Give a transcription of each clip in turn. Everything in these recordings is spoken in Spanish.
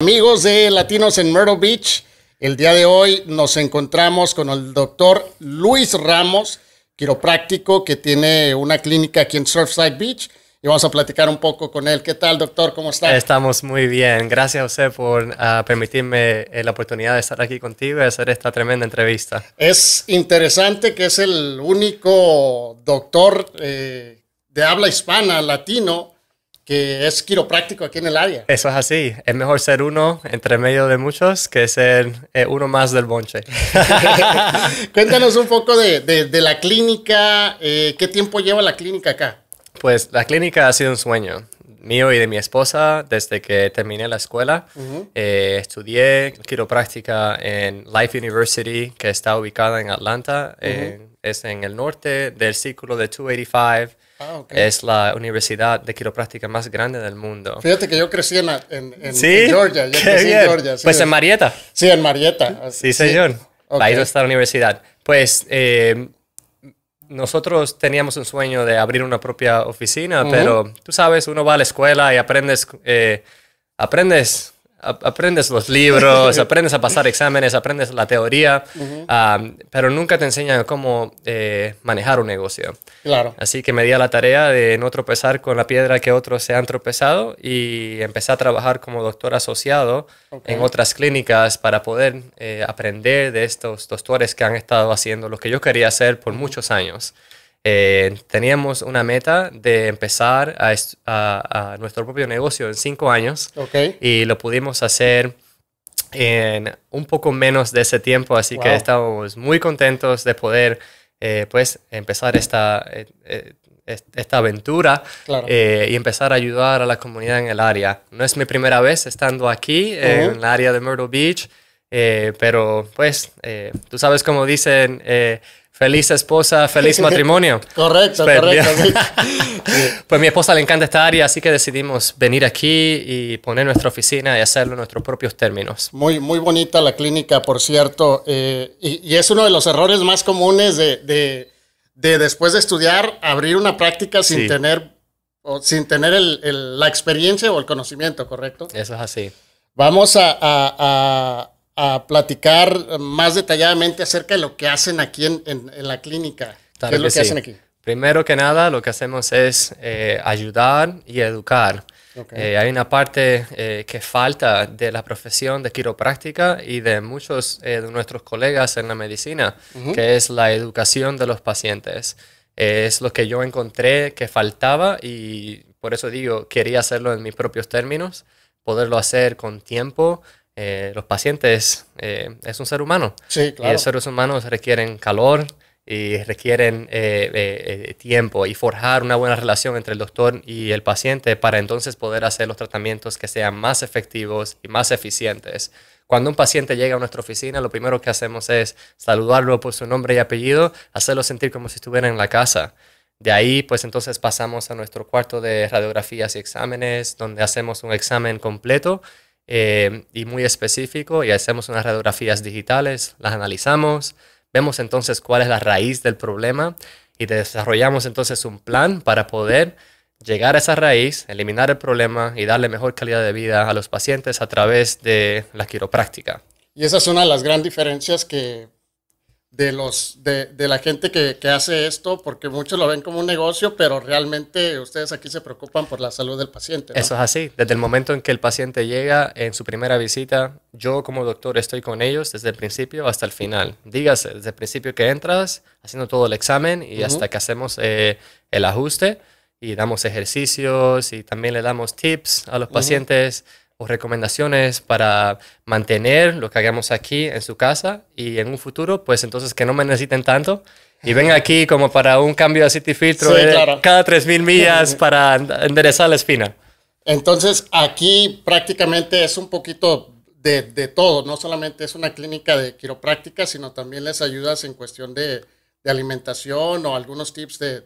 Amigos de Latinos en Myrtle Beach, el día de hoy nos encontramos con el doctor Luis Ramos, quiropráctico que tiene una clínica aquí en Surfside Beach. Y vamos a platicar un poco con él. ¿Qué tal, doctor? ¿Cómo está? Estamos muy bien. Gracias a usted por ah, permitirme eh, la oportunidad de estar aquí contigo y hacer esta tremenda entrevista. Es interesante que es el único doctor eh, de habla hispana, latino, que es quiropráctico aquí en el área. Eso es así. Es mejor ser uno entre medio de muchos que ser eh, uno más del bonche. Cuéntanos un poco de, la clínica. Eh, ¿Qué tiempo lleva la clínica acá? Pues la clínica ha sido un sueño mío y de mi esposa desde que terminé la escuela. Eh, estudié quiropráctica en Life University, que está ubicada en Atlanta. es en el norte del círculo de 285 Ah, es la universidad de quiropráctica más grande del mundo. Fíjate que yo crecí en, ¿Sí? Georgia. en pues en Marietta. Sí, en Marietta. Sí, señor. Ahí está la universidad. Pues em, nosotros teníamos un sueño de abrir una propia oficina, pero tú sabes, uno va a la escuela y aprendes, eh, aprendes aprendes los libros, aprendes a pasar exámenes, aprendes la teoría, pero nunca te enseñan cómo eh, manejar un negocio. Claro. Así que me di a la tarea de no tropezar con la piedra que otros se han tropezado y empecé a trabajar como doctor asociado en otras clínicas para poder eh, aprender de estos doctores que han estado haciendo lo que yo quería hacer por muchos años. Eh, teníamos una meta de empezar a, nuestro propio negocio en cinco años y lo pudimos hacer en un poco menos de ese tiempo, así que estamos muy contentos de poder eh, pues empezar esta, eh, esta aventura y empezar a ayudar a la comunidad en el área. No es mi primera vez estando aquí en el área de Myrtle Beach, pero pues tú sabes como dicen Feliz esposa, feliz matrimonio. correcto, correcto. pues, pues mi esposa le encanta esta área, así que decidimos venir aquí y poner nuestra oficina y hacerlo en nuestros propios términos. Muy, muy bonita la clínica, por cierto. Eh, y, es uno de los errores más comunes de, después de estudiar, abrir una práctica sin tener, sin tener la experiencia o el conocimiento, ¿correcto? Eso es así. Vamos a a platicar más detalladamente acerca de lo que hacen aquí en, la clínica. ¿Qué es lo que, hacen aquí? Primero que nada, lo que hacemos es eh, ayudar y educar. Eh, hay una parte eh, que falta de la profesión de quiropráctica y de muchos de nuestros colegas en la medicina, que es la educación de los pacientes. es lo que yo encontré que faltaba y por eso digo, quería hacerlo en mis propios términos, poderlo hacer con tiempo eh, los pacientes eh, es un ser humano. Y los seres humanos requieren calor y requieren eh, tiempo y forjar una buena relación entre el doctor y el paciente para entonces poder hacer los tratamientos que sean más efectivos y más eficientes. Cuando un paciente llega a nuestra oficina, lo primero que hacemos es saludarlo por su nombre y apellido, hacerlo sentir como si estuviera en la casa. De ahí, pues entonces pasamos a nuestro cuarto de radiografías y exámenes, donde hacemos un examen completo eh, y muy específico y hacemos unas radiografías digitales, las analizamos, vemos entonces cuál es la raíz del problema y desarrollamos entonces un plan para poder llegar a esa raíz, eliminar el problema y darle mejor calidad de vida a los pacientes a través de la quiropráctica. Y esa es una de las grandes diferencias que de los de, la gente que, hace esto, porque muchos lo ven como un negocio, pero realmente ustedes aquí se preocupan por la salud del paciente. Eso es así. Desde el momento en que el paciente llega en su primera visita, yo como doctor estoy con ellos desde el principio hasta el final. Dígase, desde el principio que entras, haciendo todo el examen y hasta que hacemos eh, el ajuste y damos ejercicios y también le damos tips a los pacientes o recomendaciones para mantener lo que hagamos aquí en su casa y en un futuro, pues entonces que no me necesiten tanto y ven aquí como para un cambio de city filtro cada 3.000 millas para enderezar la espina. Entonces aquí prácticamente es un poquito de, de, todo, no solamente es una clínica de quiropráctica, sino también les ayudas en cuestión de, de alimentación o algunos tips de,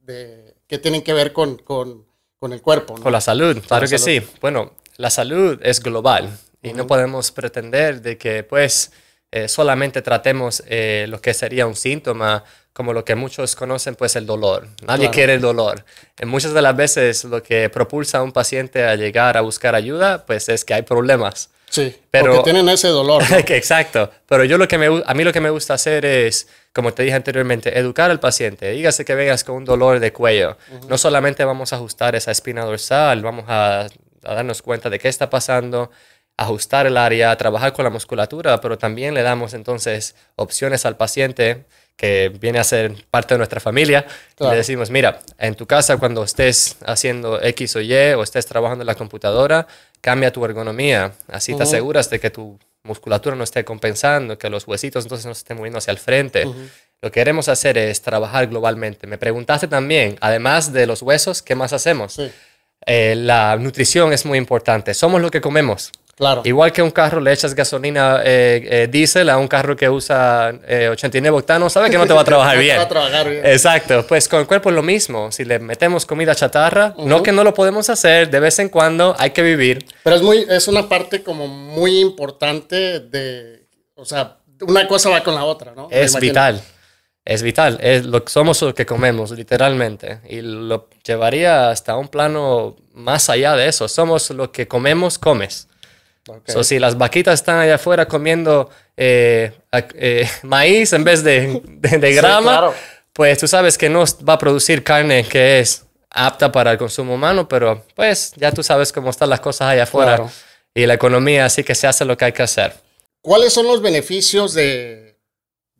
de, que tienen que ver con, con, con el cuerpo. Con la salud, claro que sí. Bueno, la salud es global y no podemos pretender de que pues eh, solamente tratemos eh, lo que sería un síntoma como lo que muchos conocen, pues el dolor. Nadie quiere el dolor. En muchas de las veces lo que propulsa a un paciente a llegar a buscar ayuda, pues es que hay problemas. Sí, pero, porque tienen ese dolor. exacto. Pero yo lo que me, a mí lo que me gusta hacer es, como te dije anteriormente, educar al paciente. Dígase que vengas con un dolor de cuello. No solamente vamos a ajustar esa espina dorsal, vamos a a darnos cuenta de qué está pasando, ajustar el área, trabajar con la musculatura, pero también le damos entonces opciones al paciente que viene a ser parte de nuestra familia. Le decimos, mira, en tu casa cuando estés haciendo X o Y o estés trabajando en la computadora, cambia tu ergonomía. Así te aseguras de que tu musculatura no esté compensando, que los huesitos entonces no se estén moviendo hacia el frente. Lo que queremos hacer es trabajar globalmente. Me preguntaste también, además de los huesos, ¿qué más hacemos? Sí. Eh, la nutrición es muy importante. Somos lo que comemos. Claro. Igual que un carro le echas gasolina eh, eh diésel a un carro que usa 89 eh, octanos, sabe que no te va a trabajar bien. Exacto. Pues con el cuerpo es lo mismo. Si le metemos comida chatarra, no que no lo podemos hacer, de vez en cuando hay que vivir. Pero es, muy, es una parte como muy importante de, o sea, una cosa va con la otra, ¿no? Es vital es vital. Es lo, somos lo que comemos, literalmente. Y lo llevaría hasta un plano más allá de eso. Somos lo que comemos, comes. O si las vaquitas están allá afuera comiendo eh, eh, maíz en vez de, grama, pues tú sabes que no va a producir carne que es apta para el consumo humano, pero pues ya tú sabes cómo están las cosas allá afuera y la economía, así que se hace lo que hay que hacer. ¿Cuáles son los beneficios de,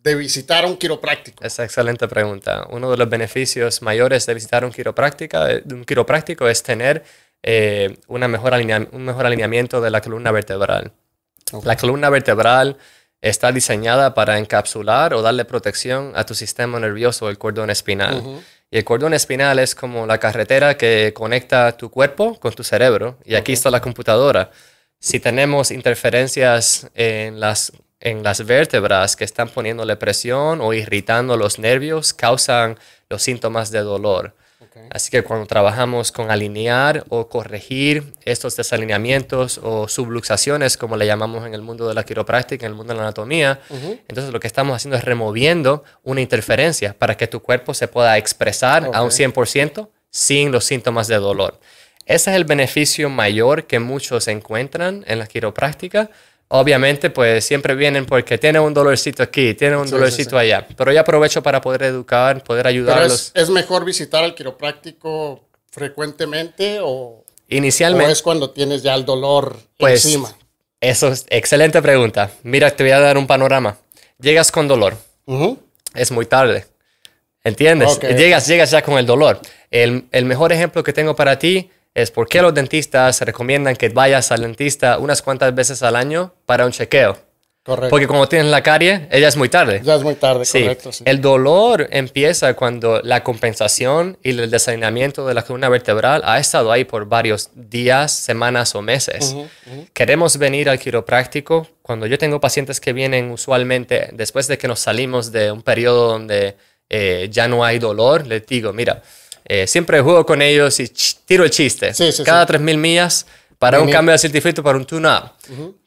de visitar un quiropráctico? Es excelente pregunta. Uno de los beneficios mayores de visitar un, eh, un quiropráctico es tener eh, una mejor un mejor alineamiento de la columna vertebral. La columna vertebral está diseñada para encapsular o darle protección a tu sistema nervioso, el cordón espinal. Y el cordón espinal es como la carretera que conecta tu cuerpo con tu cerebro. Y aquí está la computadora. Si tenemos interferencias en las en las vértebras que están poniéndole presión o irritando los nervios causan los síntomas de dolor. Así que cuando trabajamos con alinear o corregir estos desalineamientos o subluxaciones, como le llamamos en el mundo de la quiropráctica, en el mundo de la anatomía, entonces lo que estamos haciendo es removiendo una interferencia para que tu cuerpo se pueda expresar a un 100% sin los síntomas de dolor. Ese es el beneficio mayor que muchos encuentran en la quiropráctica, Obviamente, pues siempre vienen porque tienen un dolorcito aquí, tienen un dolorcito allá. Pero yo aprovecho para poder educar, poder ayudarlos. es, mejor visitar al quiropráctico frecuentemente o, Inicialmente, es cuando tienes ya el dolor pues, encima? Eso es excelente pregunta. Mira, te voy a dar un panorama. Llegas con dolor. Es muy tarde. ¿Entiendes? Llegas, llegas ya con el dolor. El, el mejor ejemplo que tengo para ti es por qué los dentistas recomiendan que vayas al dentista unas cuantas veces al año para un chequeo. Porque como tienes la carie, ella es muy tarde. Ya es muy tarde, correcto. El dolor empieza cuando la compensación y el desalineamiento de la columna vertebral ha estado ahí por varios días, semanas o meses. Queremos venir al quiropráctico. Cuando yo tengo pacientes que vienen usualmente después de que nos salimos de un periodo donde eh, ya no hay dolor, les digo, mira, eh, siempre juego con ellos y tiro el chiste. Cada 3.000 millas para un cambio de certificado para un tune-up.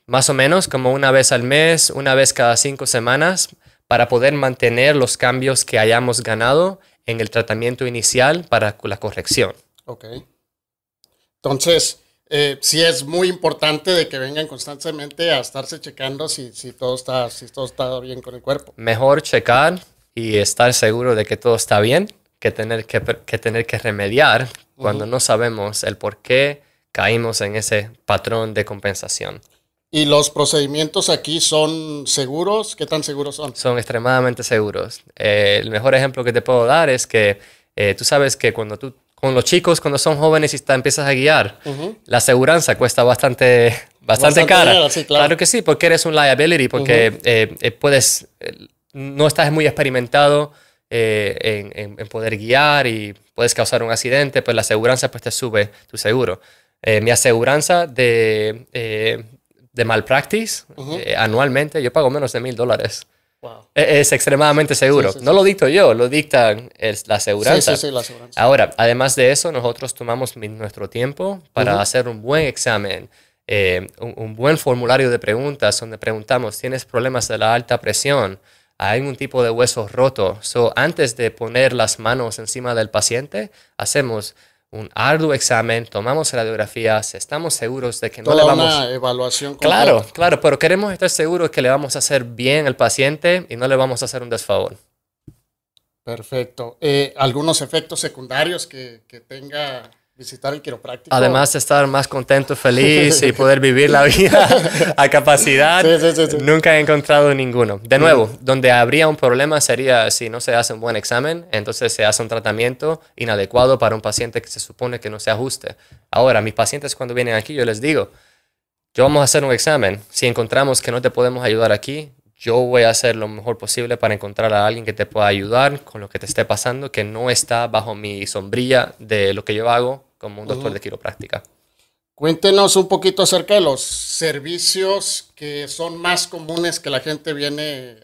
Más o menos como una vez al mes, una vez cada cinco semanas, para poder mantener los cambios que hayamos ganado en el tratamiento inicial para la corrección. Ok. Entonces, eh, sí es muy importante de que vengan constantemente a estarse checando si, si, todo está, si todo está bien con el cuerpo. Mejor checar y estar seguro de que todo está bien que tener que, tener que remediar cuando no sabemos el por qué caímos en ese patrón de compensación. ¿Y los procedimientos aquí son seguros? ¿Qué tan seguros son? Son extremadamente seguros. Eh, el mejor ejemplo que te puedo dar es que eh, tú sabes que cuando tú, con los chicos, cuando son jóvenes y te empiezas a guiar, la aseguranza cuesta bastante, bastante, cara. claro. que sí, porque eres un liability, porque eh, puedes, no estás muy experimentado eh, en, poder guiar y puedes causar un accidente, pues la aseguranza pues te sube tu seguro. Eh, mi aseguranza de, eh, de malpractice anualmente yo pago menos de mil dólares. E, es, extremadamente seguro. no lo dicto yo, lo dictan la aseguranza. Ahora, además de eso, nosotros tomamos nuestro tiempo para hacer un buen examen. un, buen formulario de preguntas donde preguntamos, ¿tienes problemas de la alta presión? hay un tipo de hueso roto. So, antes de poner las manos encima del paciente, hacemos un arduo examen, tomamos radiografías, estamos seguros de que no le vamos... a evaluación Claro, claro, pero queremos estar seguros que le vamos a hacer bien al paciente y no le vamos a hacer un desfavor. Perfecto. Eh, ¿Algunos efectos secundarios que tenga visitar el quiropráctico. Además de estar más contento, feliz y poder vivir la vida a capacidad, nunca he encontrado ninguno. De mm. nuevo, donde habría un problema sería si no se hace un buen examen, entonces se hace un tratamiento inadecuado para un paciente que se supone que no se ajuste. Ahora, mis pacientes cuando vienen aquí, yo les digo, yo vamos a hacer un examen. Si encontramos que no te podemos ayudar aquí, yo voy a hacer lo mejor posible para encontrar a alguien que te pueda ayudar con lo que te esté pasando, que no está bajo mi sombrilla de lo que yo hago como un doctor de quiropráctica. Cuéntenos un poquito acerca de los servicios que son más comunes que la gente viene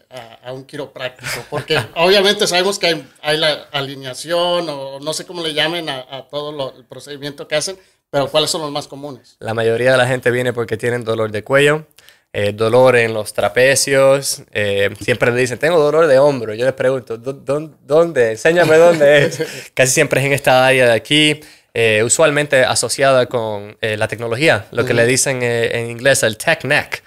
a, un quiropráctico, porque obviamente sabemos que hay, la alineación o no sé cómo le llamen a, todo el procedimiento que hacen, pero ¿cuáles son los más comunes? La mayoría de la gente viene porque tienen dolor de cuello, eh, dolor en los trapecios, eh, siempre le dicen, tengo dolor de hombro, yo les pregunto, dónde? Enséñame dónde es. Casi siempre es en esta área de aquí. Eh, usualmente asociada con eh, la tecnología, lo que le dicen eh, en inglés el tech neck.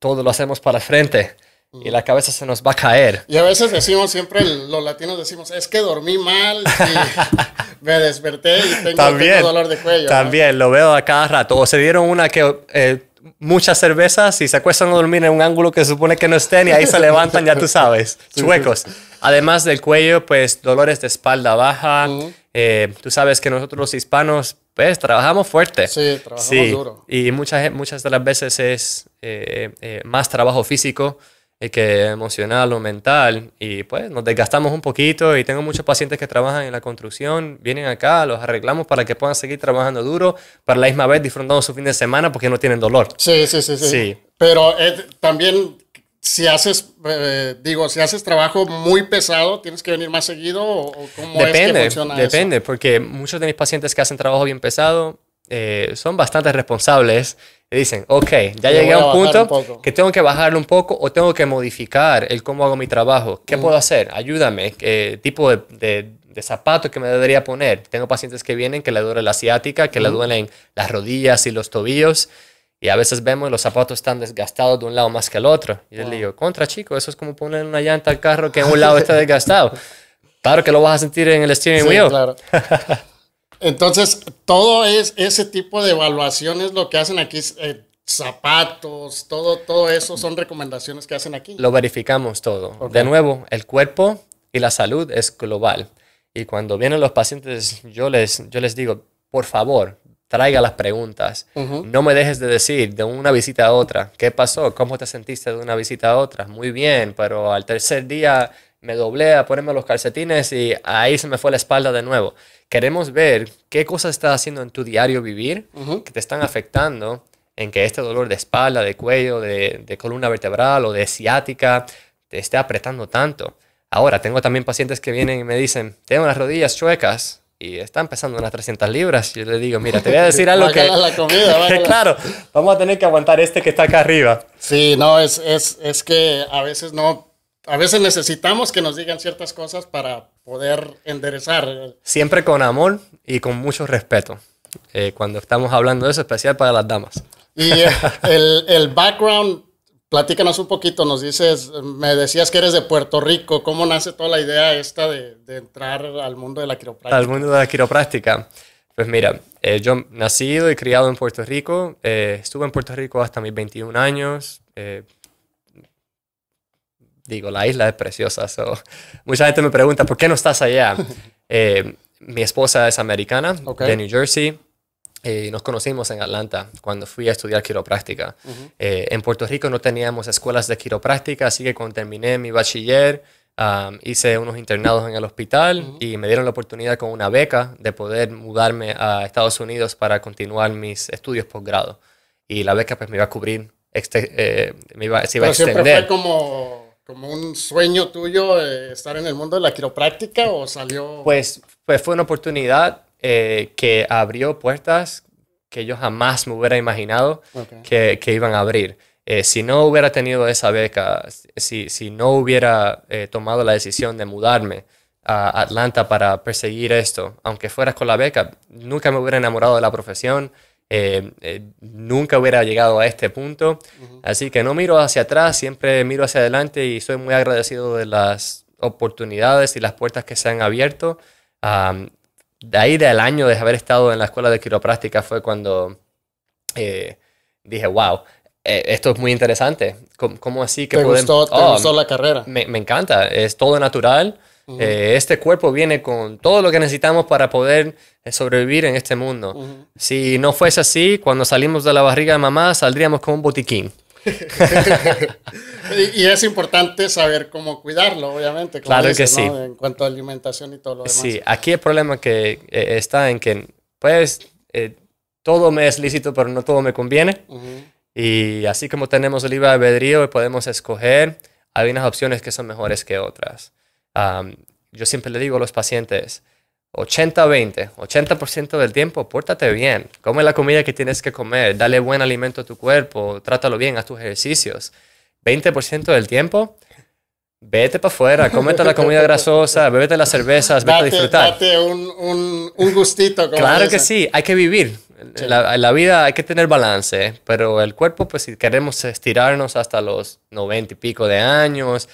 todo lo hacemos para frente y la cabeza se nos va a caer. Y a veces decimos, siempre los latinos decimos, es que dormí mal y me desperté y tengo, también, dolor de cuello. También, lo veo a cada rato. O se dieron una que muchas cervezas y se acuestan a dormir en un ángulo que supone que no estén y ahí se levantan, ya tú sabes, chuecos. Además del cuello, pues dolores de espalda baja. Eh, tú sabes que nosotros los hispanos, pues trabajamos fuerte. Sí, trabajamos duro. Y muchas, muchas de las veces es eh, eh, más trabajo físico y que emocional o mental. Y pues nos desgastamos un poquito y tengo muchos pacientes que trabajan en la construcción, vienen acá, los arreglamos para que puedan seguir trabajando duro, para la misma vez disfrutando su fin de semana porque no tienen dolor. Sí, sí, sí. sí. Pero eh, también si haces, eh, digo, si haces trabajo muy pesado, ¿tienes que venir más seguido o cómo depende, es funciona Depende, porque muchos de mis pacientes que hacen trabajo bien pesado eh, son bastante responsables y dicen, ok, ya llegué a un punto que tengo que bajarlo un poco o tengo que modificar el cómo hago mi trabajo. ¿Qué puedo hacer? Ayúdame. ¿Qué tipo de, zapato que me debería poner? Tengo pacientes que vienen que le duele la ciática, que le duelen las rodillas y los tobillos. Y a veces vemos los zapatos están desgastados de un lado más que el otro. Y yo le digo, contra chico, eso es como poner una llanta al carro que en un lado está desgastado. Claro que lo vas a sentir en el steering sí, Claro. Entonces, todo es, ese tipo de evaluaciones lo que hacen aquí, eh, zapatos, todo, todo eso son recomendaciones que hacen aquí. Lo verificamos todo. De nuevo, el cuerpo y la salud es global. Y cuando vienen los pacientes, yo les, yo les digo, por favor, traiga las preguntas. No me dejes de decir de una visita a otra, ¿qué pasó? ¿Cómo te sentiste de una visita a otra? Muy bien, pero al tercer día me doblé a ponerme los calcetines y ahí se me fue la espalda de nuevo. Queremos ver qué cosas estás haciendo en tu diario vivir que te están afectando en que este dolor de espalda, de cuello, de, columna vertebral o de ciática te esté apretando tanto. Ahora, tengo también pacientes que vienen y me dicen, tengo las rodillas chuecas y están empezando unas 300 libras. Yo le digo, mira, te voy a decir algo que... que claro, vamos a tener que aguantar este que está acá arriba. Sí, no, es, es, es que a veces no a veces necesitamos que nos digan ciertas cosas para poder enderezar. Siempre con amor y con mucho respeto. Eh, cuando estamos hablando de eso, especial para las damas. Y eh, el, background, platícanos un poquito, nos dices, me decías que eres de Puerto Rico, ¿cómo nace toda la idea esta de, entrar al mundo de la quiropráctica? Al mundo de la quiropráctica. Pues mira, eh, yo nacido y criado en Puerto Rico, estuve en Puerto Rico hasta mis 21 años, digo, la isla es preciosa. Mucha gente me pregunta, ¿por qué no estás allá? Eh, mi esposa es americana, de New Jersey. Eh, y nos conocimos en Atlanta cuando fui a estudiar quiropráctica. Eh, en Puerto Rico no teníamos escuelas de quiropráctica, así que cuando terminé mi bachiller, hice unos internados en el hospital y me dieron la oportunidad con una beca de poder mudarme a Estados Unidos para continuar mis estudios posgrado. Y la beca pues me iba a cubrir, se iba a extender. como como un sueño tuyo eh, estar en el mundo de la quiropráctica o salió? Pues, pues fue una oportunidad eh, que abrió puertas que yo jamás me hubiera imaginado que, iban a abrir. Eh, si no hubiera tenido esa beca, si, si no hubiera tomado la decisión de mudarme a Atlanta para perseguir esto, aunque fuera con la beca, nunca me hubiera enamorado de la profesión, eh, eh, nunca hubiera llegado a este punto. Así que no miro hacia atrás, siempre miro hacia adelante y soy muy agradecido de las oportunidades y las puertas que se han abierto. de ahí del año de haber estado en la escuela de quiropráctica fue cuando eh, dije, wow, esto es muy interesante. ¿Cómo, así que ¿Te, oh, gustó, la carrera? me, encanta, es todo natural. Eh, este cuerpo viene con todo lo que necesitamos para poder eh, sobrevivir en este mundo. Si no fuese así, cuando salimos de la barriga de mamá, saldríamos con un botiquín. y, es importante saber cómo cuidarlo, obviamente. claro que En cuanto a alimentación y todo lo demás. Sí, aquí el problema que eh, está en que, pues, todo me es lícito, pero no todo me conviene. Y así como tenemos el libre albedrío y podemos escoger, hay unas opciones que son mejores que otras yo siempre le digo a los pacientes, 80-20, 80%, del tiempo, pórtate bien, come la comida que tienes que comer, dale buen alimento a tu cuerpo, trátalo bien, haz tus ejercicios. 20% del tiempo, vete para afuera, cómete la comida grasosa, bebete las cervezas, vete a disfrutar. Date un, un gustito. claro que sí, hay que vivir. en La, la, vida hay que tener balance, pero el cuerpo, pues si queremos estirarnos hasta los 90 y pico de años,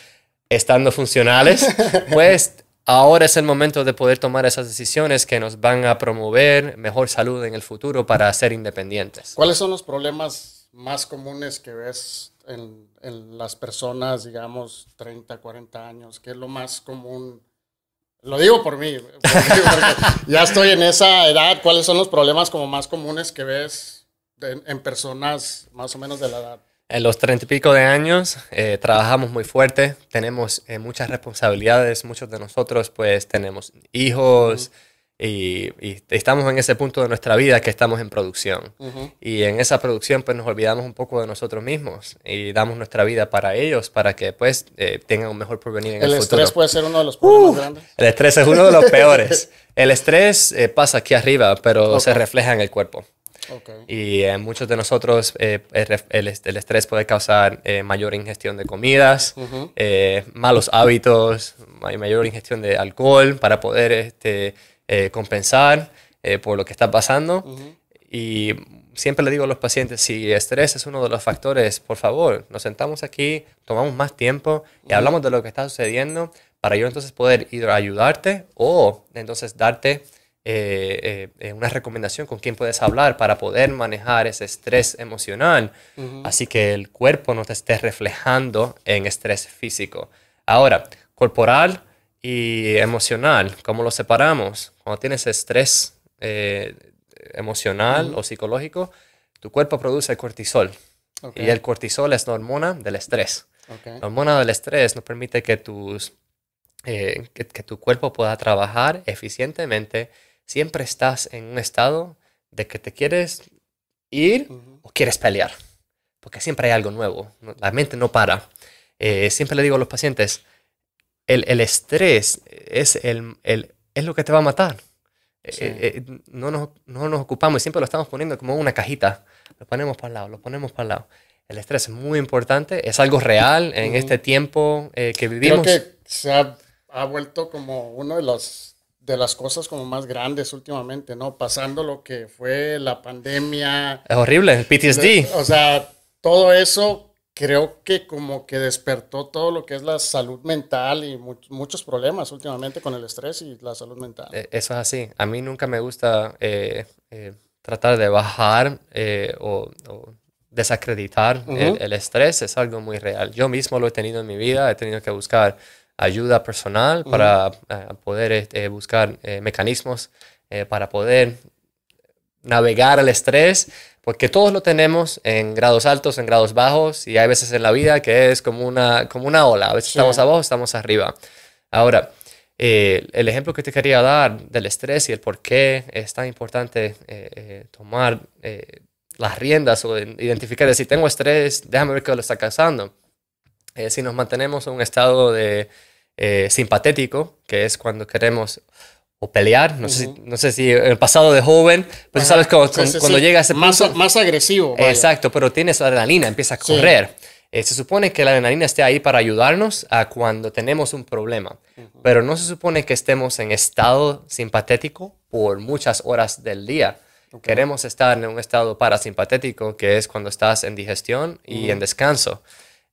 estando funcionales, pues ahora es el momento de poder tomar esas decisiones que nos van a promover mejor salud en el futuro para ser independientes. ¿Cuáles son los problemas más comunes que ves en, las personas, digamos, 30, 40 años? ¿Qué es lo más común? Lo digo por mí, ya estoy en esa edad. ¿Cuáles son los problemas como más comunes que ves en personas más o menos de la edad? En los treinta y pico de años eh, trabajamos muy fuerte, tenemos eh, muchas responsabilidades, muchos de nosotros pues tenemos hijos y, estamos en ese punto de nuestra vida que estamos en producción. Y en esa producción pues nos olvidamos un poco de nosotros mismos y damos nuestra vida para ellos para que pues eh, tengan un mejor porvenir en el, futuro. El estrés puede ser uno de los problemas uh, grandes. El estrés es uno de los peores. el estrés pasa aquí arriba pero se refleja en el cuerpo. Y en eh, muchos de nosotros eh, el, estrés puede causar eh, mayor ingestión de comidas, malos hábitos, mayor ingestión de alcohol para poder este, compensar por lo que está pasando. Y siempre le digo a los pacientes, si estrés es uno de los factores, por favor, nos sentamos aquí, tomamos más tiempo y hablamos de lo que está sucediendo para yo entonces poder ayudarte o entonces darte eh, eh, una recomendación con quién puedes hablar para poder manejar ese estrés emocional. Así que el cuerpo no te esté reflejando en estrés físico. Ahora, corporal y emocional, ¿cómo lo separamos? Cuando tienes estrés eh, emocional o psicológico, tu cuerpo produce cortisol. Y el cortisol es la hormona del estrés. La hormona del estrés nos permite que, tus, que tu cuerpo pueda trabajar eficientemente siempre estás en un estado de que te quieres ir o quieres pelear, porque siempre hay algo nuevo, la mente no para. Eh, siempre le digo a los pacientes, el, estrés es, el, lo que te va a matar. Eh, eh, no, nos, ocupamos y siempre lo estamos poniendo como una cajita. Lo ponemos para el lado, lo ponemos para el lado. El estrés es muy importante, es algo real en este tiempo que vivimos. Creo que se ha vuelto como uno de los de las cosas como más grandes últimamente, ¿no? Pasando lo que fue la pandemia. Es horrible, el PTSD. o sea, todo eso creo que como que despertó todo lo que es la salud mental y muchos problemas últimamente con el estrés y la salud mental. E-, eso es así. A mí nunca me gusta eh, eh, tratar de bajar eh, o, desacreditar el estrés. Es algo muy real. Yo mismo lo he tenido en mi vida, he tenido que buscar ayuda personal para eh, poder este, buscar eh, mecanismos eh, para poder navegar el estrés, porque todos lo tenemos en grados altos, en grados bajos, y hay veces en la vida que es como una, como una ola, a veces estamos abajo, estamos arriba. Ahora, el ejemplo que te quería dar del estrés y el por qué es tan importante tomar las riendas o identificar, si tengo estrés, déjame ver qué lo está causando. Eh, si nos mantenemos en un estado de eh, simpatético, que es cuando queremos o pelear, no, sé, no sé si el pasado de joven, pues sabes cuando, cuando llega ese más, más agresivo. Exacto, pero tienes adrenalina, empieza a correr. Eh, se supone que la adrenalina esté ahí para ayudarnos a cuando tenemos un problema, pero no se supone que estemos en estado simpatético por muchas horas del día. Queremos estar en un estado parasimpatético, que es cuando estás en digestión y en descanso.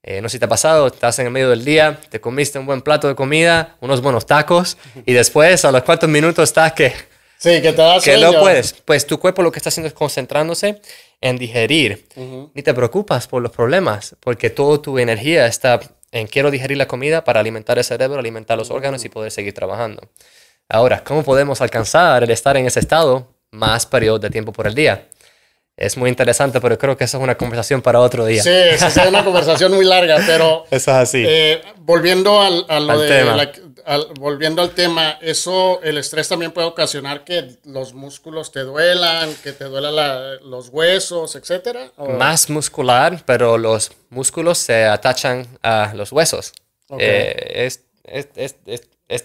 Eh, no sé si te ha pasado, estás en el medio del día, te comiste un buen plato de comida, unos buenos tacos, y después a los cuantos minutos estás que... Sí, que te das Que no puedes. Pues tu cuerpo lo que está haciendo es concentrándose en digerir. Ni te preocupas por los problemas, porque toda tu energía está en quiero digerir la comida para alimentar el cerebro, alimentar los órganos y poder seguir trabajando. Ahora, ¿cómo podemos alcanzar el estar en ese estado más periodos de tiempo por el día? es muy interesante, pero creo que esa es una conversación para otro día. Sí, esa es una conversación muy larga, pero... Eso es así. Eh, volviendo al, tema. volviendo al tema, eso, el estrés también puede ocasionar que los músculos te duelan, que te duelan los huesos, etcétera. Más muscular, pero los músculos se atachan a los huesos. este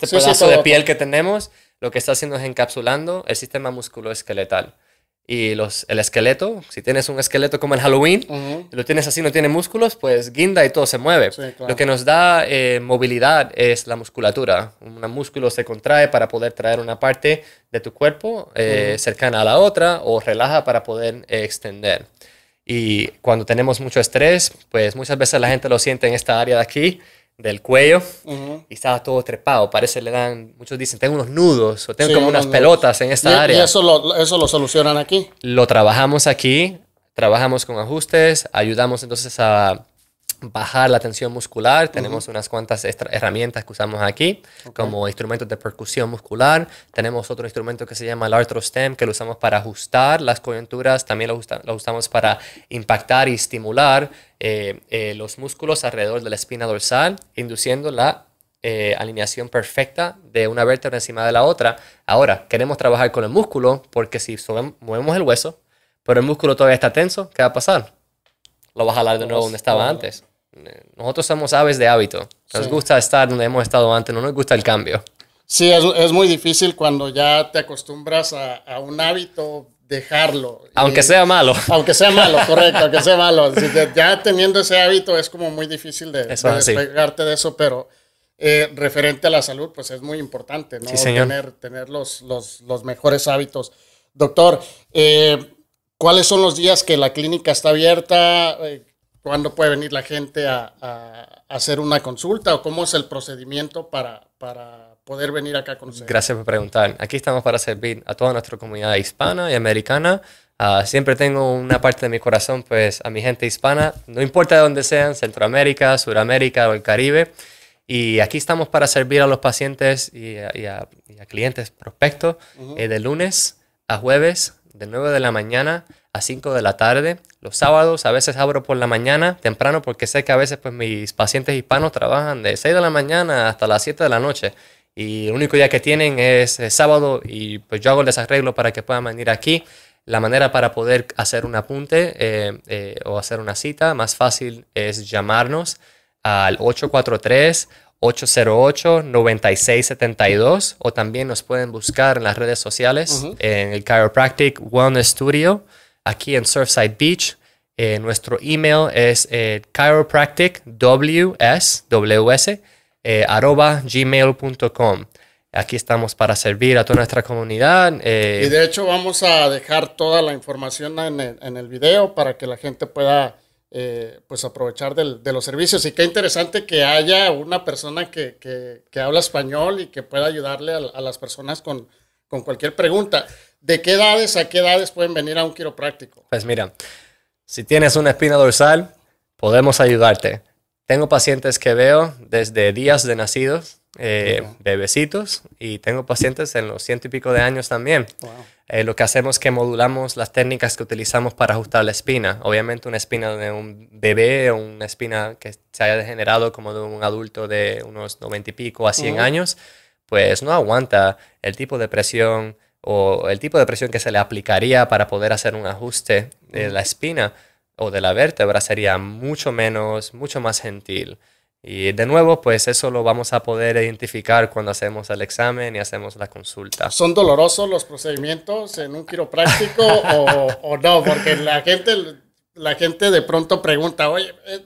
pedazo de piel que tenemos, lo que está haciendo es encapsulando el sistema musculoesqueletal y los, el esqueleto. Si tienes un esqueleto como en Halloween, lo tienes así, no tiene músculos, pues guinda y todo se mueve. Lo que nos da eh, movilidad es la musculatura. Un músculo se contrae para poder traer una parte de tu cuerpo eh, cercana a la otra o relaja para poder eh, extender. Y cuando tenemos mucho estrés, pues muchas veces la gente lo siente en esta área de aquí del cuello y estaba todo trepado. Parece le dan, muchos dicen, tengo unos nudos o tengo como unas pelotas en esta e- área. ¿Y eso lo, eso lo solucionan aquí? Lo trabajamos aquí, trabajamos con ajustes, ayudamos entonces a bajar la tensión muscular. Tenemos unas cuantas herramientas que usamos aquí, como instrumentos de percusión muscular. Tenemos otro instrumento que se llama el arthrostem, que lo usamos para ajustar las coyunturas. También lo, usamos para impactar y estimular eh, eh, los músculos alrededor de la espina dorsal, induciendo la eh, alineación perfecta de una vértebra encima de la otra. Ahora, queremos trabajar con el músculo porque si movemos el hueso, pero el músculo todavía está tenso, ¿qué va a pasar? lo va a jalar de nuevo donde estaba antes. Nosotros somos aves de hábito. Nos gusta estar donde hemos estado antes, no nos gusta el cambio. Sí, es, muy difícil cuando ya te acostumbras a, a un hábito, dejarlo. Aunque sea malo. Aunque sea malo, correcto, aunque sea malo. ya teniendo ese hábito es como muy difícil de, despegarte de eso, pero eh, referente a la salud, pues es muy importante, ¿no? Sí, señor. Tener, tener los, los, los mejores hábitos. Doctor, eh, ¿Cuáles son los días que la clínica está abierta? Eh, ¿Cuándo puede venir la gente a, hacer una consulta? ¿O cómo es el procedimiento para, para poder venir acá a conocer? Gracias por preguntar. Aquí estamos para servir a toda nuestra comunidad hispana y americana. Ah, siempre tengo una parte de mi corazón, pues, a mi gente hispana, no importa de dónde sean, Centroamérica, Suramérica o el Caribe. Y aquí estamos para servir a los pacientes y a, clientes prospectos eh, de lunes a jueves de 9 de la mañana a 5 de la tarde. Los sábados a veces abro por la mañana, temprano, porque sé que a veces pues, mis pacientes hispanos trabajan de 6 de la mañana hasta las 7 de la noche. Y el único día que tienen es eh, sábado y pues yo hago el desarreglo para que puedan venir aquí. La manera para poder hacer un apunte eh, eh, o hacer una cita más fácil es llamarnos al 843 808-9672 o también nos pueden buscar en las redes sociales en el Chiropractic Wellness Studio aquí en Surfside Beach. Eh, nuestro email es eh, eh gmail.com. Aquí estamos para servir a toda nuestra comunidad. Eh. y de hecho vamos a dejar toda la información en en el video para que la gente pueda eh, pues aprovechar de los servicios. Y qué interesante que haya una persona que, que, habla español y que pueda ayudarle a, las personas con, con, cualquier pregunta. ¿De qué edades a qué edades pueden venir a un quiropráctico? Pues mira, si tienes una espina dorsal, podemos ayudarte. Tengo pacientes que veo desde días de nacidos eh, bebecitos y tengo pacientes en los ciento y pico de años también. Eh, lo que hacemos es que modulamos las técnicas que utilizamos para ajustar la espina. Obviamente una espina de un bebé o una espina que se haya degenerado como de un adulto de unos 90 y pico a 100 años, pues no aguanta el tipo de presión o el tipo de presión que se le aplicaría para poder hacer un ajuste de la espina o de la vértebra sería mucho menos, mucho más gentil. Y de nuevo, pues eso lo vamos a poder identificar cuando hacemos el examen y hacemos la consulta. ¿Son dolorosos los procedimientos en un quiropráctico o, no? Porque la gente, la gente de pronto pregunta, oye, eh,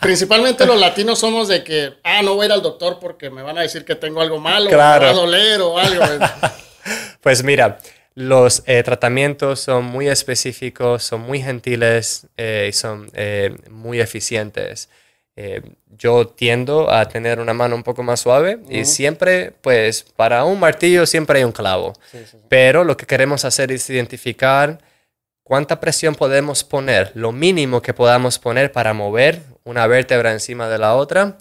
principalmente los latinos somos de que, ah, no voy a ir al doctor porque me van a decir que tengo algo malo, claro. me va a doler o algo. pues mira, los eh, tratamientos son muy específicos, son muy gentiles eh, y son muy eficientes. Eh, yo tiendo a tener una mano un poco más suave y siempre, pues, para un martillo siempre hay un clavo. Pero lo que queremos hacer es identificar cuánta presión podemos poner, lo mínimo que podamos poner para mover una vértebra encima de la otra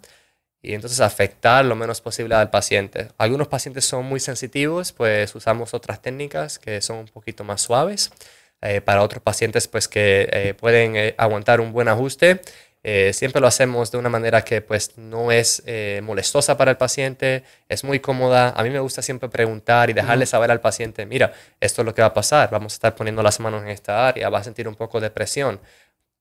y entonces afectar lo menos posible al paciente. Algunos pacientes son muy sensitivos, pues usamos otras técnicas que son un poquito más suaves. Eh, para otros pacientes, pues que eh, pueden aguantar un buen ajuste, eh, siempre lo hacemos de una manera que pues no es eh, molestosa para el paciente, es muy cómoda. A mí me gusta siempre preguntar y dejarle saber al paciente, mira, esto es lo que va a pasar, vamos a estar poniendo las manos en esta área, va a sentir un poco de presión,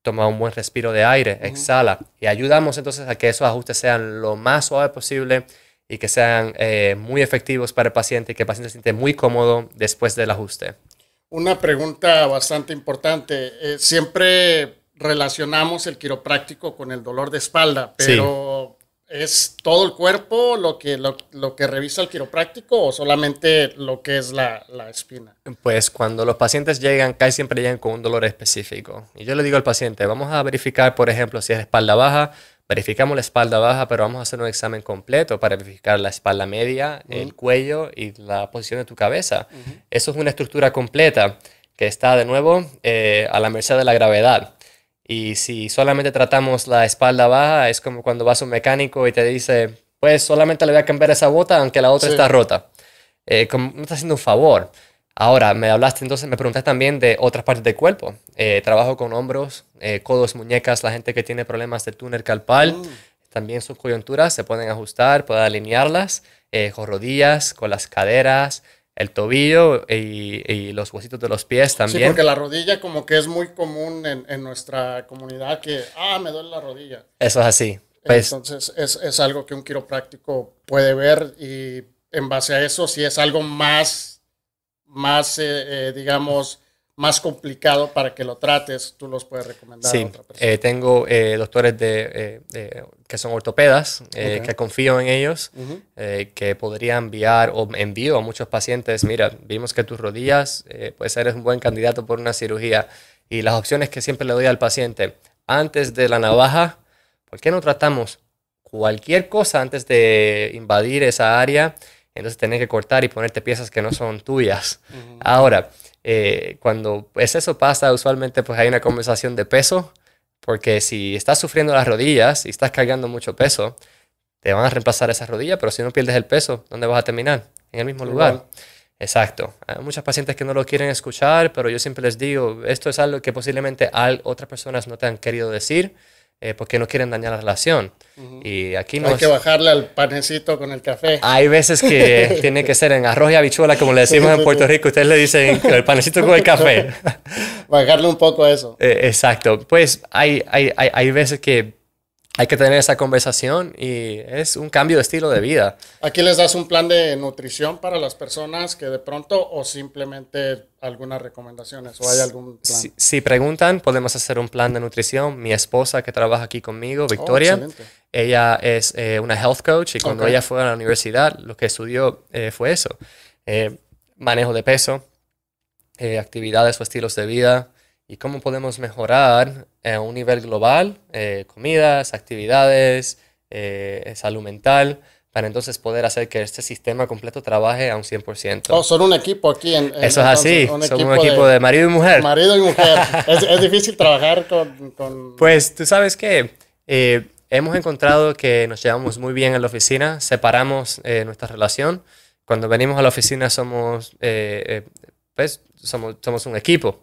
toma un buen respiro de aire, exhala y ayudamos entonces a que esos ajustes sean lo más suaves posible y que sean eh, muy efectivos para el paciente y que el paciente se siente muy cómodo después del ajuste. Una pregunta bastante importante. siempre relacionamos el quiropráctico con el dolor de espalda, pero ¿es todo el cuerpo lo que, lo, que revisa el quiropráctico o solamente lo que es la, la, espina? Pues cuando los pacientes llegan, casi siempre llegan con un dolor específico. Y yo le digo al paciente, vamos a verificar, por ejemplo, si es espalda baja, verificamos la espalda baja, pero vamos a hacer un examen completo para verificar la espalda media, el cuello y la posición de tu cabeza. Eso es una estructura completa que está de nuevo eh, a la merced de la gravedad. Y si solamente tratamos la espalda baja, es como cuando vas a un mecánico y te dice, pues solamente le voy a cambiar esa bota aunque la otra está rota. Eh, como, no está haciendo un favor. Ahora, me hablaste entonces, me preguntaste también de otras partes del cuerpo. Eh, trabajo con hombros, eh, codos, muñecas, la gente que tiene problemas de túnel calpal. Uh. También sus coyunturas se pueden ajustar, pueden alinearlas, con rodillas, con las caderas, el tobillo y, los huesitos de los pies también. Sí, porque la rodilla como que es muy común en, nuestra comunidad que, ah, me duele la rodilla. Eso es así. Pues. Entonces es, algo que un quiropráctico puede ver y en base a eso, si es algo más, más eh, eh, digamos, más complicado para que lo trates, tú los puedes recomendar sí. otra persona. Eh, tengo eh, doctores eh, de, que son ortopedas, que confío en ellos, que podría enviar o envío a muchos pacientes, mira, vimos que tus rodillas, pues eres un buen candidato por una cirugía. Y las opciones que siempre le doy al paciente, antes de la navaja, ¿por qué no tratamos cualquier cosa antes de invadir esa área? Entonces tenés que cortar y ponerte piezas que no son tuyas. Ahora, eh, cuando pues eso pasa, usualmente pues hay una conversación de peso, porque si estás sufriendo las rodillas y estás cargando mucho peso, te van a reemplazar esas rodillas, pero si no pierdes el peso, ¿dónde vas a terminar? En el mismo lugar. Exacto. Hay muchas pacientes que no lo quieren escuchar, pero yo siempre les digo, esto es algo que posiblemente otras personas no te han querido decir eh, porque no quieren dañar la relación. Y aquí no. Hay que bajarle al panecito con el café. Hay veces que tiene que ser en arroz y habichuela, como le decimos en Puerto Rico. Ustedes le dicen el panecito con el café. bajarle un poco a eso. Eh, exacto. Pues hay, hay, hay, hay veces que hay que tener esa conversación y es un cambio de estilo de vida. Aquí les das un plan de nutrición para las personas que de pronto o simplemente algunas recomendaciones o hay algún plan. Si, preguntan, podemos hacer un plan de nutrición. Mi esposa que trabaja aquí conmigo, oh, Victoria, ella es eh, una health coach y cuando ella fue a la universidad lo que estudió eh, fue eso. Eh, manejo de peso, actividades o estilos de vida, y cómo podemos mejorar eh, a un nivel global eh, comidas, actividades, eh, salud mental, para entonces poder hacer que este sistema completo trabaje a un 100%. Oh, son un equipo aquí. En, Eso es así, un son un equipo de, marido y mujer. Marido y mujer. es, difícil trabajar con, Pues tú sabes que hemos encontrado que nos llevamos muy bien en la oficina, separamos nuestra relación. Cuando venimos a la oficina somos, pues, somos, somos un equipo,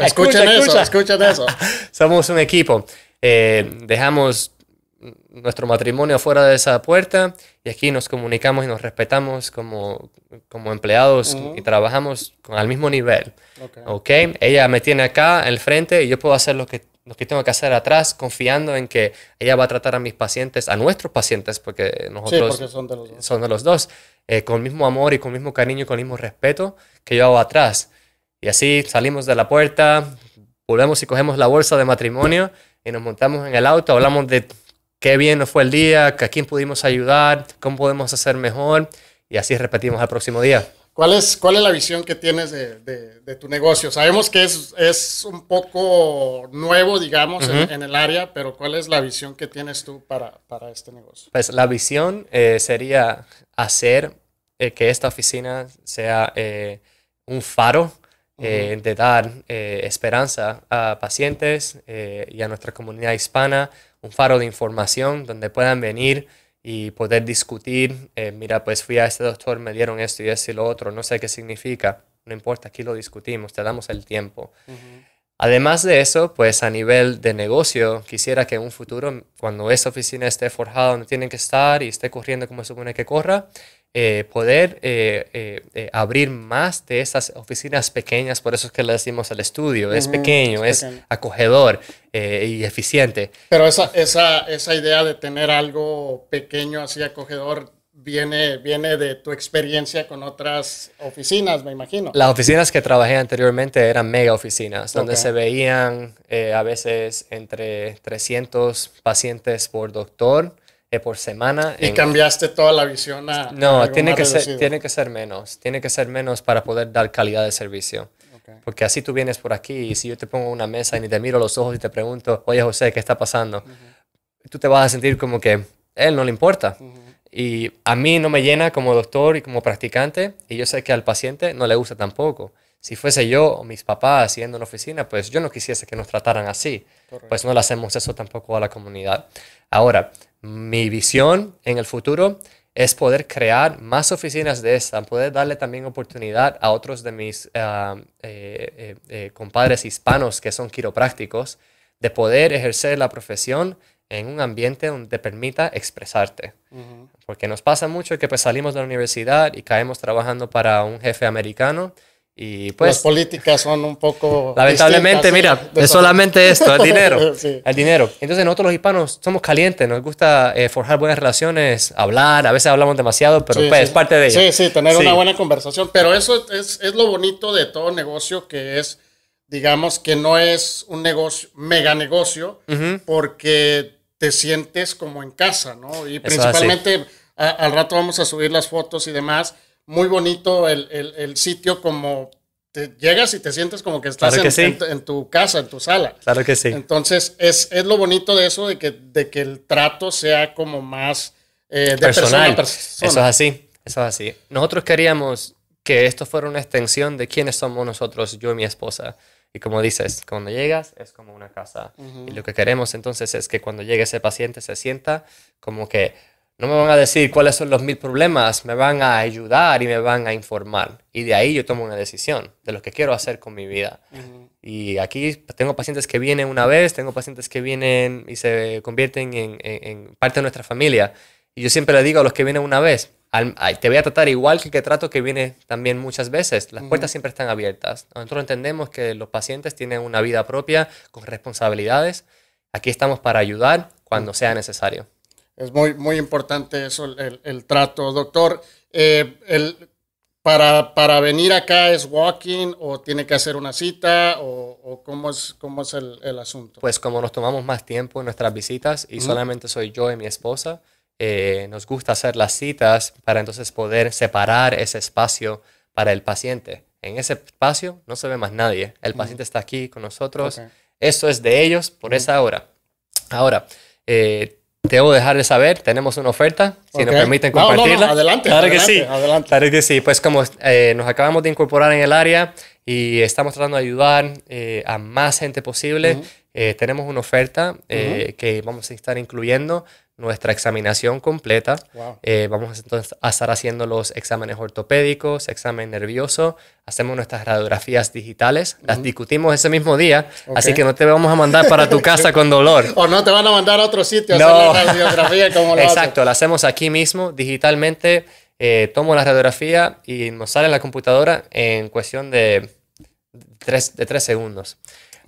escuchen escucha, eso, eso. Somos un equipo. Eh, dejamos nuestro matrimonio fuera de esa puerta y aquí nos comunicamos y nos respetamos como, empleados y trabajamos con, al mismo nivel. Okay. Ella me tiene acá el frente y yo puedo hacer lo que, tengo que hacer atrás confiando en que ella va a tratar a mis pacientes, a nuestros pacientes, porque nosotros sí, son de los dos, eh, con el mismo amor y con el mismo cariño y con el mismo respeto que yo hago atrás. Y así salimos de la puerta, volvemos y cogemos la bolsa de matrimonio y nos montamos en el auto, hablamos de qué bien nos fue el día, a quién pudimos ayudar, cómo podemos hacer mejor y así repetimos al próximo día. ¿Cuál es, cuál es la visión que tienes de, de, tu negocio? Sabemos que es, es un poco nuevo, digamos, en, el área, pero ¿cuál es la visión que tienes tú para, para este negocio? Pues la visión eh, sería hacer eh, que esta oficina sea eh, un faro eh, de dar eh, esperanza a pacientes eh, y a nuestra comunidad hispana, un faro de información donde puedan venir y poder discutir, mira, pues fui a este doctor, me dieron esto y esto y lo otro, no sé qué significa, no importa, aquí lo discutimos, te damos el tiempo. Además de eso, pues a nivel de negocio, quisiera que en un futuro, cuando esa oficina esté forjada donde tienen que estar y esté corriendo como se supone que corra, eh, poder eh, eh, abrir más de esas oficinas pequeñas, por eso es que le decimos al estudio, es pequeño, es, acogedor y eficiente. Pero esa, esa, esa idea de tener algo pequeño, así acogedor, viene, viene de tu experiencia con otras oficinas, me imagino. Las oficinas que trabajé anteriormente eran mega oficinas, donde se veían a veces entre 300 pacientes por doctor. Eh, por semana. Y cambiaste toda la visión a... No, tiene, que ser, tiene que ser menos, tiene que ser menos para poder dar calidad de servicio. Porque así tú vienes por aquí y si yo te pongo una mesa y ni te miro los ojos y te pregunto, oye José, ¿qué está pasando? Tú te vas a sentir como que él no le importa. Y a mí no me llena como doctor y como practicante y yo sé que al paciente no le gusta tampoco. Si fuese yo o mis papás yendo a una oficina, pues yo no quisiese que nos trataran así. Pues no le hacemos eso tampoco a la comunidad. Ahora, mi visión en el futuro es poder crear más oficinas de esta, poder darle también oportunidad a otros de mis eh, eh, eh, compadres hispanos que son quiroprácticos, de poder ejercer la profesión en un ambiente donde permita expresarte. Porque nos pasa mucho que pues, salimos de la universidad y caemos trabajando para un jefe americano y pues, Las políticas son un poco. Lamentablemente, mira, es solamente esto, el dinero. El dinero. Entonces, nosotros los hispanos somos calientes, nos gusta eh, forjar buenas relaciones, hablar, a veces hablamos demasiado, pero pues, es parte de ello. Sí, sí, tener una buena conversación. Pero eso es, lo bonito de todo negocio que es, digamos, que no es un negocio, mega negocio, porque te sientes como en casa, ¿no? Y principalmente, al rato vamos a subir las fotos y demás muy bonito el, sitio como te llegas y te sientes como que estás en, tu casa, en tu sala. Claro que sí. Entonces, es, es lo bonito de eso, de que, de que el trato sea como más eh, personal. Eso es así, eso es así. Nosotros queríamos que esto fuera una extensión de quiénes somos nosotros, yo y mi esposa. Y como dices, cuando llegas es como una casa. Y lo que queremos entonces es que cuando llegue ese paciente se sienta como que no me van a decir cuáles son los mil problemas, me van a ayudar y me van a informar. Y de ahí yo tomo una decisión de lo que quiero hacer con mi vida. Y aquí tengo pacientes que vienen una vez, tengo pacientes que vienen y se convierten en, parte de nuestra familia. Y yo siempre le digo a los que vienen una vez, te voy a tratar igual que el que trato que viene también muchas veces. Las puertas siempre están abiertas. Nosotros entendemos que los pacientes tienen una vida propia con responsabilidades. Aquí estamos para ayudar cuando sea necesario es muy, muy importante eso, el, el trato. Doctor, eh, el, para, para, venir acá es walking o tiene que hacer una cita o, cómo es, cómo es el, el, asunto? Pues como nos tomamos más tiempo en nuestras visitas y solamente soy yo y mi esposa, eh, nos gusta hacer las citas para entonces poder separar ese espacio para el paciente. En ese espacio no se ve más nadie. El paciente está aquí con nosotros. Eso es de ellos por esa hora. Ahora, eh, te debo dejar de saber, tenemos una oferta, si nos permiten compartirla. adelante. Claro adelante, que sí. Adelante. Claro que sí. Pues como eh, nos acabamos de incorporar en el área y estamos tratando de ayudar eh, a más gente posible, eh, tenemos una oferta que vamos a estar incluyendo nuestra examinación completa. Eh, vamos entonces a estar haciendo los exámenes ortopédicos, examen nervioso, hacemos nuestras radiografías digitales, las discutimos ese mismo día, así que no te vamos a mandar para tu casa con dolor. o no te van a mandar a otro sitio a hacer la radiografía como lo Exacto, la hacemos aquí mismo, digitalmente, eh, tomo la radiografía y nos sale en la computadora en cuestión de tres, de tres segundos.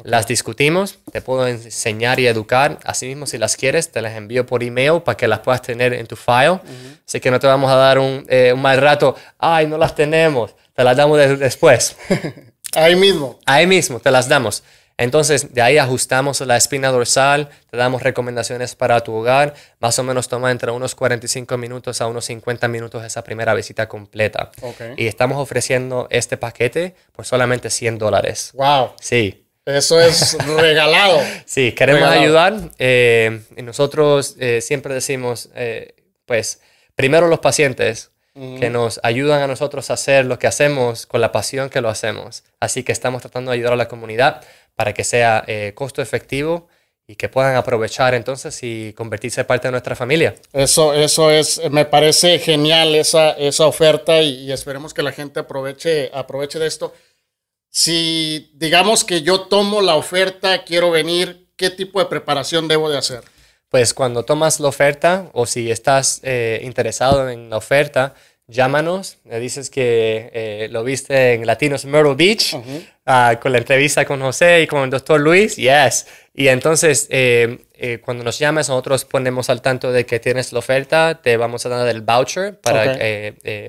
Las discutimos, te puedo enseñar y educar. Asimismo, si las quieres, te las envío por email para que las puedas tener en tu file. Así que no te vamos a dar eh, un, mal rato, ay, no las tenemos, te las damos después. Ahí mismo. Ahí mismo, te las damos. Entonces, de ahí ajustamos la espina dorsal, te damos recomendaciones para tu hogar. Más o menos toma entre unos 45 minutos a unos 50 minutos esa primera visita completa. Y estamos ofreciendo este paquete por solamente 100 dólares. ¡Wow! Sí. Eso es regalado. sí, queremos ayudar. Eh, y nosotros eh, siempre decimos, eh, pues, primero los pacientes que nos ayudan a nosotros a hacer lo que hacemos con la pasión que lo hacemos. Así que estamos tratando de ayudar a la comunidad para que sea costo efectivo y que puedan aprovechar entonces y convertirse parte de nuestra familia. Eso, eso es, me parece genial esa, esa oferta y, y esperemos que la gente aproveche, aproveche de esto si digamos que yo tomo la oferta, quiero venir, ¿qué tipo de preparación debo de hacer? Pues cuando tomas la oferta o si estás eh, interesado en la oferta, llámanos, me dices que eh, lo viste en Latinos Myrtle Beach, ah, con la entrevista con José y con el doctor Luis, yes. Y entonces, eh, cuando nos llamas, nosotros ponemos al tanto de que tienes la oferta, te vamos a dar el voucher para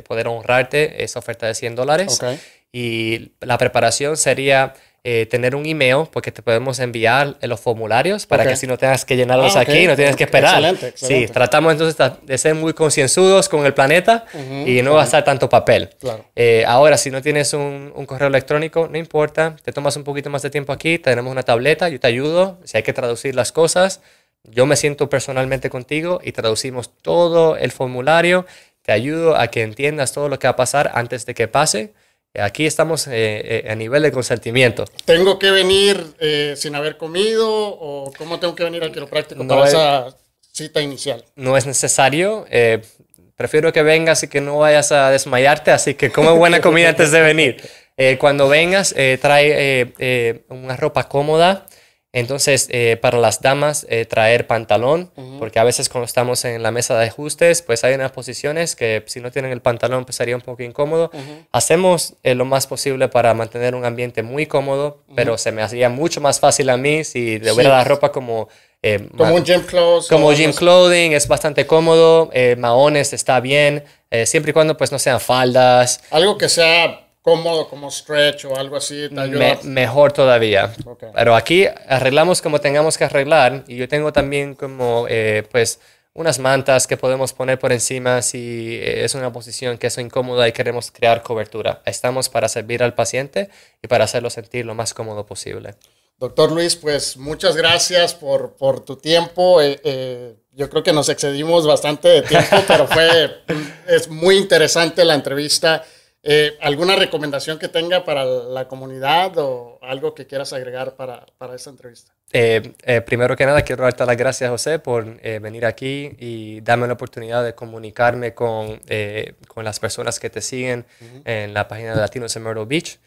poder honrarte esa oferta de 100 dólares. Okay. Y la preparación sería eh, tener un email, porque te podemos enviar los formularios para que si no tengas que llenarlos ah, aquí, no tienes que esperar. Sí, tratamos entonces de ser muy concienzudos con el planeta y no gastar tanto papel. Eh, ahora, si no tienes un, correo electrónico, no importa, te tomas un poquito más de tiempo aquí, tenemos una tableta, yo te ayudo, si hay que traducir las cosas, yo me siento personalmente contigo y traducimos todo el formulario, te ayudo a que entiendas todo lo que va a pasar antes de que pase Aquí estamos eh, eh, a nivel de consentimiento. ¿Tengo que venir eh, sin haber comido o cómo tengo que venir al quiropráctico para esa cita inicial? No es necesario. prefiero que vengas y que no vayas a desmayarte, así que come buena comida antes de venir. cuando vengas, trae una ropa cómoda, entonces, eh, para las damas, eh, traer pantalón, porque a veces cuando estamos en la mesa de ajustes, pues hay unas posiciones que si no tienen el pantalón, pues sería un poco incómodo. Hacemos eh, lo más posible para mantener un ambiente muy cómodo, pero se me hacía mucho más fácil a mí si le hubiera la ropa como... como un gym clothes. Como gym clothing, es bastante cómodo, maones está bien, siempre y cuando pues no sean faldas. Algo que sea cómodo como stretch o algo así. mejor todavía. Pero aquí arreglamos como tengamos que arreglar y yo tengo también como eh, pues unas mantas que podemos poner por encima si eh, es una posición que es incómoda y queremos crear cobertura. Estamos para servir al paciente y para hacerlo sentir lo más cómodo posible. Doctor Luis, pues muchas gracias por, por tu tiempo. Eh, yo creo que nos excedimos bastante de tiempo, pero fue es muy interesante la entrevista. Eh, ¿Alguna recomendación que tenga para la comunidad o algo que quieras agregar para, para esta entrevista? Eh, eh, primero que nada, quiero darte las gracias, José, por venir aquí y darme la oportunidad de comunicarme con, con las personas que te siguen en la página de Latinos en Myrtle Beach.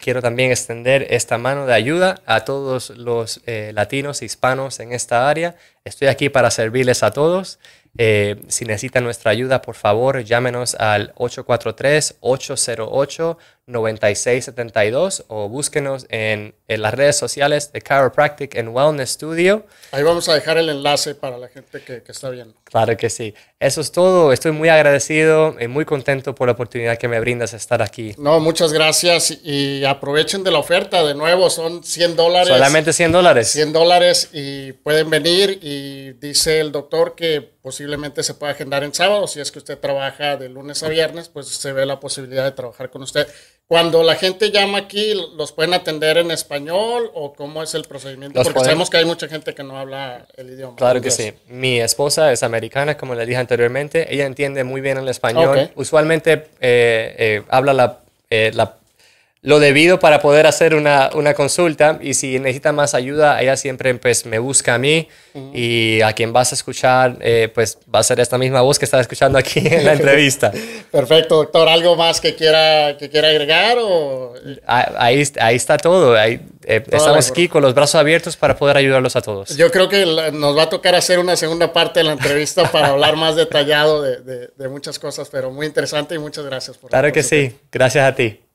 quiero también extender esta mano de ayuda a todos los latinos e hispanos en esta área. Estoy aquí para servirles a todos. Eh, si necesitan nuestra ayuda, por favor, llámenos al 843-808. 9672 o búsquenos en, las redes sociales de Chiropractic and Wellness Studio. Ahí vamos a dejar el enlace para la gente que, que, está viendo. Claro que sí. Eso es todo. Estoy muy agradecido y muy contento por la oportunidad que me brindas de estar aquí. No, muchas gracias y aprovechen de la oferta. De nuevo, son 100 dólares. Solamente 100 dólares. 100 dólares y pueden venir y dice el doctor que posiblemente se pueda agendar en sábado. Si es que usted trabaja de lunes a viernes, pues se ve la posibilidad de trabajar con usted. Cuando la gente llama aquí, ¿los pueden atender en español o cómo es el procedimiento? Porque sabemos que hay mucha gente que no habla el idioma. Claro que sí. Mi esposa es americana, como le dije anteriormente. Ella entiende muy bien el español. Usualmente eh, eh, habla la, eh, la lo debido para poder hacer una, una, consulta y si necesita más ayuda, ella siempre pues me busca a mí y a quien vas a escuchar eh, pues va a ser esta misma voz que estás escuchando aquí en la entrevista. Perfecto, doctor, ¿algo más que quiera, que quiera agregar? O... Ahí, ahí está todo, ahí, eh, estamos aquí con los brazos abiertos para poder ayudarlos a todos. Yo creo que nos va a tocar hacer una segunda parte de la entrevista para hablar más detallado de, de, muchas cosas, pero muy interesante y muchas gracias por Claro que sí, gracias a ti.